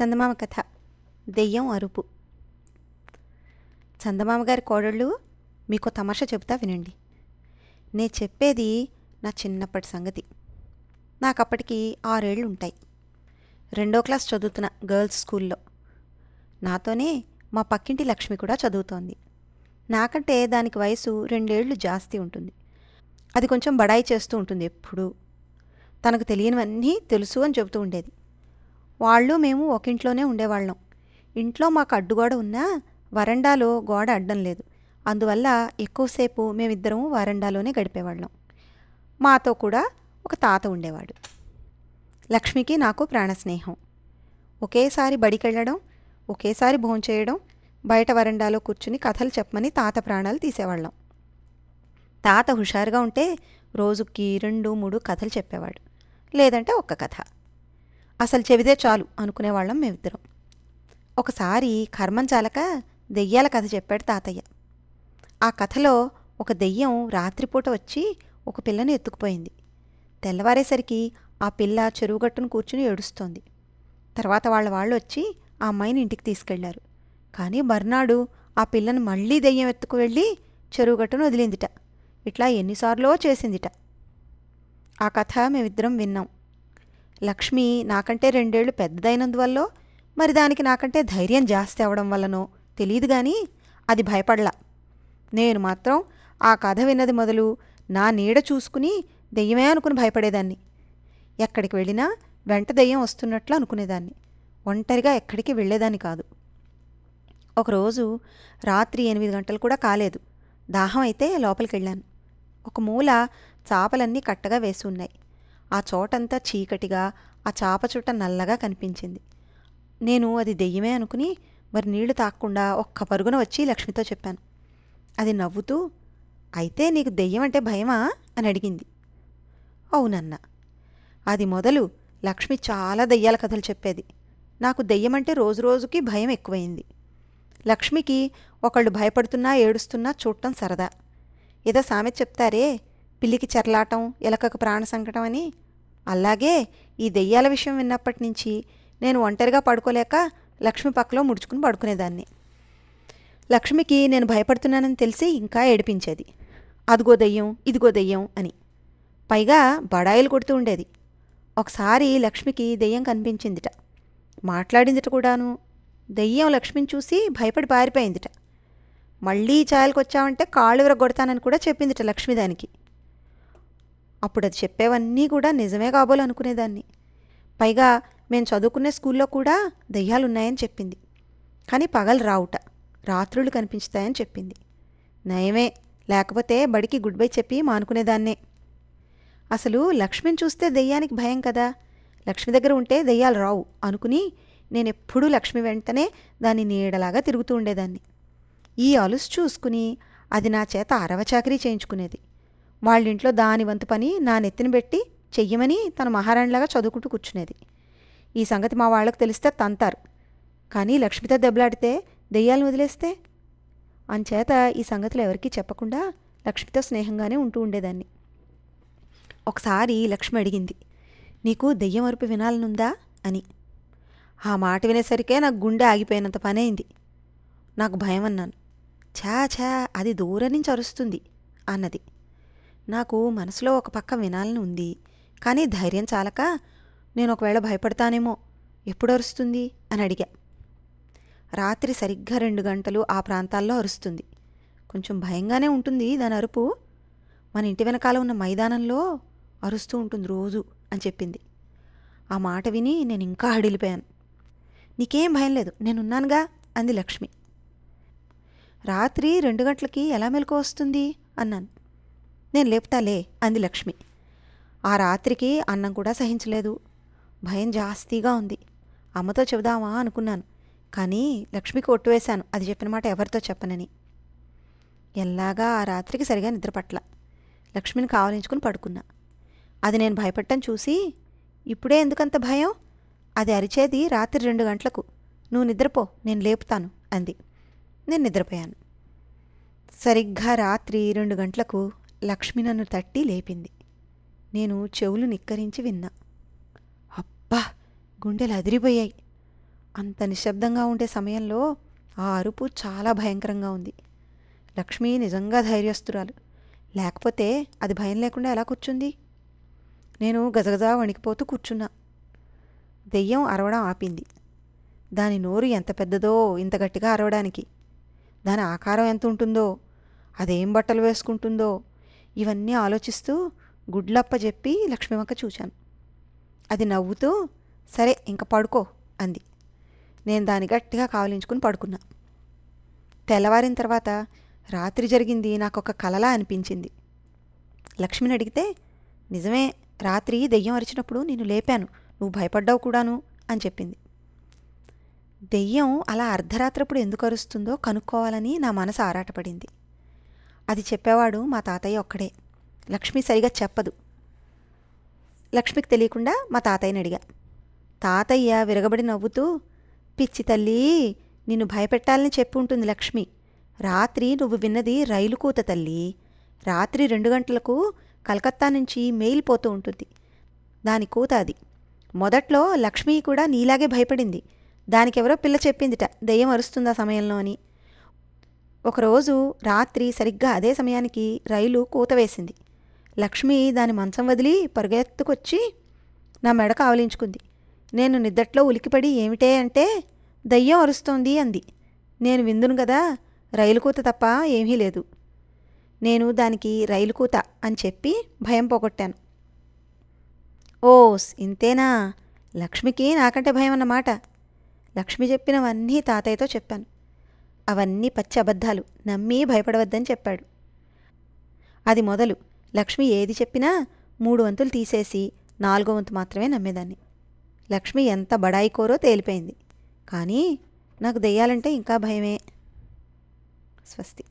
చందమామ కథ దెయ్యం అరుపు చందమామ గారి కోడళ్ళు మీకు తమాషా చెబుతా వినండి నేను చెప్పేది నా చిన్నప్పటి సంగతి నాకు అప్పటికి ఆరేళ్ళు ఉంటాయి రెండో క్లాస్ చదువుతున్న గర్ల్స్ స్కూల్లో నాతోనే మా పక్కింటి లక్ష్మి కూడా చదువుతోంది నాకంటే దానికి వయసు రెండేళ్లు జాస్తి ఉంటుంది అది కొంచెం బడాయి చేస్తూ ఉంటుంది ఎప్పుడూ తనకు తెలియనివన్నీ తెలుసు అని చెబుతూ ఉండేది వాళ్ళు మేము ఒకింట్లోనే ఉండేవాళ్ళం ఇంట్లో మాకు అడ్డుగోడ ఉన్నా వరండాలో గోడ అడ్డం లేదు అందువల్ల ఎక్కువసేపు మేమిద్దరం వరండాలోనే గడిపేవాళ్ళం మాతో కూడా ఒక తాత ఉండేవాడు లక్ష్మికి నాకు ప్రాణ స్నేహం ఒకేసారి బడికెళ్ళడం ఒకేసారి భోంచేయడం బయట వరండాలో కూర్చుని కథలు చెప్పమని తాత ప్రాణాలు తీసేవాళ్ళం తాత హుషారుగా ఉంటే రోజుకి రెండు మూడు కథలు చెప్పేవాడు లేదంటే ఒక్క కథ అసలు చెబితే చాలు అనుకునేవాళ్ళం మేమిద్దరం ఒకసారి కర్మం చాలక దెయ్యాల కథ చెప్పాడు తాతయ్య ఆ కథలో ఒక దెయ్యం రాత్రిపూట వచ్చి ఒక పిల్లను ఎత్తుకుపోయింది తెల్లవారేసరికి ఆ పిల్ల చెరువుగట్టును కూర్చుని ఏడుస్తోంది తర్వాత వాళ్ళ వాళ్ళు వచ్చి ఆ అమ్మాయిని ఇంటికి తీసుకెళ్లారు కానీ మర్నాడు ఆ పిల్లను మళ్ళీ దెయ్యం ఎత్తుకు వెళ్ళి చెరువుగట్టును వదిలిందిట ఇట్లా ఎన్నిసార్లో చేసిందిట ఆ కథ మేమిద్దరం విన్నాం లక్ష్మి నాకంటే రెండేళ్లు పెద్దదైనందువల్ల మరి దానికి నాకంటే ధైర్యం జాస్తి అవ్వడం వల్లనో తెలియదు కానీ అది భయపడలా నేను మాత్రం ఆ కథ విన్నది మొదలు నా నీడ చూసుకుని దెయ్యమే అనుకుని భయపడేదాన్ని ఎక్కడికి వెళ్ళినా వెంట దెయ్యం వస్తున్నట్లు అనుకునేదాన్ని ఒంటరిగా ఎక్కడికి వెళ్ళేదాన్ని కాదు ఒకరోజు రాత్రి ఎనిమిది గంటలు కూడా కాలేదు దాహం అయితే లోపలికి వెళ్ళాను ఒక మూల చాపలన్నీ కట్టగా వేసి ఉన్నాయి ఆ చోటంతా చీకటిగా ఆ చాప చుట్ట నల్లగా కనిపించింది నేను అది దెయ్యమే అనుకుని మరి నీళ్లు తాక్కుండా ఒక్క పరుగున వచ్చి లక్ష్మితో చెప్పాను అది నవ్వుతూ అయితే నీకు దెయ్యం అంటే భయమా అని అడిగింది అవునన్న అది మొదలు లక్ష్మి చాలా దెయ్యాల కథలు చెప్పేది నాకు దెయ్యం అంటే రోజు రోజుకి భయం ఎక్కువైంది లక్ష్మికి ఒకళ్ళు భయపడుతున్నా ఏడుస్తున్నా చూడటం సరదా ఏదో సామెత చెప్తారే పిల్లికి చెరలాటం ఎలకకు ప్రాణ సంకటం అని అలాగే ఈ దెయ్యాల విషయం విన్నప్పటి నుంచి నేను ఒంటరిగా పడుకోలేక లక్ష్మి పక్కలో ముడుచుకుని పడుకునేదాన్ని లక్ష్మికి నేను భయపడుతున్నానని తెలిసి ఇంకా ఏడిపించేది అదిగో దెయ్యం ఇదిగో దెయ్యం అని పైగా బడాయిలు కొడుతూ ఉండేది ఒకసారి లక్ష్మికి దెయ్యం కనిపించిందిట మాట్లాడిందిట కూడాను దెయ్యం లక్ష్మిని చూసి భయపడి పారిపోయిందిట మళ్ళీ చాయలకు వచ్చావంటే కాళ్ళు విరగొడతానని కూడా చెప్పిందిట లక్ష్మి దానికి అప్పుడు అది చెప్పేవన్నీ కూడా నిజమే అనుకునేదాన్ని పైగా మేము చదువుకునే స్కూల్లో కూడా దెయ్యాలు ఉన్నాయని చెప్పింది కానీ పగలు రావుట రాత్రులు కనిపించుతాయని చెప్పింది నయమే లేకపోతే బడికి గుడ్ బై చెప్పి మానుకునేదాన్నే అసలు లక్ష్మిని చూస్తే దెయ్యానికి భయం కదా లక్ష్మి దగ్గర ఉంటే దెయ్యాలు రావు అనుకుని నేను ఎప్పుడూ లక్ష్మి వెంటనే దాన్ని నీడలాగా తిరుగుతూ ఉండేదాన్ని ఈ అలుసు చూసుకుని అది నా చేత అరవచాకరీ చేయించుకునేది వాళ్ళింట్లో దాని వంతు పని నా నెత్తిన పెట్టి చెయ్యమని తన మహారాణిలాగా చదువుకుంటూ కూర్చునేది ఈ సంగతి మా వాళ్ళకు తెలిస్తే తంతారు కానీ లక్ష్మితో దెబ్బలాడితే దెయ్యాలను వదిలేస్తే అంచేత ఈ సంగతులు ఎవరికీ చెప్పకుండా లక్ష్మితో స్నేహంగానే ఉంటూ ఉండేదాన్ని ఒకసారి లక్ష్మి అడిగింది నీకు దెయ్యం అరుపు వినాలనుందా అని ఆ మాట వినేసరికే నాకు గుండె ఆగిపోయినంత పనైంది నాకు భయం అన్నాను ఛా ఛా అది దూరం నుంచి అరుస్తుంది అన్నది నాకు మనసులో ఒక పక్క వినాలని ఉంది కానీ ధైర్యం చాలక నేను ఒకవేళ భయపడతానేమో ఎప్పుడు అరుస్తుంది అని అడిగా రాత్రి సరిగ్గా రెండు గంటలు ఆ ప్రాంతాల్లో అరుస్తుంది కొంచెం భయంగానే ఉంటుంది దాని అరుపు మన ఇంటి వెనకాల ఉన్న మైదానంలో అరుస్తూ ఉంటుంది రోజు అని చెప్పింది ఆ మాట విని నేను ఇంకా అడిలిపోయాను నీకేం భయం లేదు నేనున్నానుగా అంది లక్ష్మి రాత్రి రెండు గంటలకి ఎలా మెలకు వస్తుంది అన్నాను నేను లేపుతాలే అంది లక్ష్మి ఆ రాత్రికి అన్నం కూడా సహించలేదు భయం జాస్తిగా ఉంది అమ్మతో చెబుదామా అనుకున్నాను కానీ లక్ష్మికి ఒట్టువేశాను అది చెప్పిన మాట ఎవరితో చెప్పనని ఎల్లాగా ఆ రాత్రికి సరిగా నిద్రపట్ల లక్ష్మిని కావలించుకుని పడుకున్నా అది నేను భయపడటం చూసి ఇప్పుడే ఎందుకంత భయం అది అరిచేది రాత్రి రెండు గంటలకు నువ్వు నిద్రపో నేను లేపుతాను అంది నేను నిద్రపోయాను సరిగ్గా రాత్రి రెండు గంటలకు లక్ష్మి నన్ను తట్టి లేపింది నేను చెవులు నిక్కరించి విన్నా అబ్బా గుండెలు అదిరిపోయాయి అంత నిశ్శబ్దంగా ఉండే సమయంలో ఆ అరుపు చాలా భయంకరంగా ఉంది లక్ష్మి నిజంగా ధైర్యస్తురాలు లేకపోతే అది భయం లేకుండా ఎలా కూర్చుంది నేను గజగజా వణికిపోతూ కూర్చున్నా దెయ్యం అరవడం ఆపింది దాని నోరు ఎంత పెద్దదో ఇంత గట్టిగా అరవడానికి దాని ఆకారం ఎంత ఉంటుందో అదేం బట్టలు వేసుకుంటుందో ఇవన్నీ ఆలోచిస్తూ గుడ్లప్ప చెప్పి లక్ష్మీమక్క చూశాను అది నవ్వుతూ సరే ఇంక పడుకో అంది నేను దాన్ని గట్టిగా కావలించుకుని పడుకున్నా తెల్లవారిన తర్వాత రాత్రి జరిగింది నాకు ఒక కలలా అనిపించింది లక్ష్మిని అడిగితే నిజమే రాత్రి దెయ్యం అరిచినప్పుడు నేను లేపాను నువ్వు భయపడ్డావు కూడాను అని చెప్పింది దెయ్యం అలా అర్ధరాత్రప్పుడు ఎందుకు అరుస్తుందో కనుక్కోవాలని నా మనసు ఆరాటపడింది అది చెప్పేవాడు మా తాతయ్య ఒక్కడే లక్ష్మి సరిగా చెప్పదు లక్ష్మికి తెలియకుండా మా తాతయ్యని అడిగా తాతయ్య విరగబడి నవ్వుతూ పిచ్చి తల్లి నిన్ను భయపెట్టాలని చెప్పి ఉంటుంది లక్ష్మి రాత్రి నువ్వు విన్నది రైలు కూత తల్లి రాత్రి రెండు గంటలకు కలకత్తా నుంచి మెయిల్ పోతూ ఉంటుంది దాని కూత అది మొదట్లో లక్ష్మి కూడా నీలాగే భయపడింది దానికెవరో పిల్ల చెప్పిందిట దెయ్యం అరుస్తుంది ఆ సమయంలో అని ఒకరోజు రాత్రి సరిగ్గా అదే సమయానికి రైలు కూతవేసింది లక్ష్మి దాని మంచం వదిలి పరుగెత్తుకొచ్చి నా మెడ కావలించుకుంది నేను నిద్దట్లో ఉలికిపడి ఏమిటే అంటే దయ్యం అరుస్తోంది అంది నేను విందును కదా రైలు కూత తప్ప ఏమీ లేదు నేను దానికి రైలు కూత అని చెప్పి భయం పోగొట్టాను ఓస్ ఇంతేనా లక్ష్మికి నాకంటే భయం అన్నమాట లక్ష్మి చెప్పినవన్నీ తాతయ్యతో చెప్పాను అవన్నీ పచ్చి అబద్ధాలు నమ్మి భయపడవద్దని చెప్పాడు అది మొదలు లక్ష్మి ఏది చెప్పినా మూడు వంతులు తీసేసి నాలుగో వంతు మాత్రమే నమ్మేదాన్ని లక్ష్మి ఎంత బడాయి కోరో తేలిపోయింది కానీ నాకు దెయ్యాలంటే ఇంకా భయమే స్వస్తి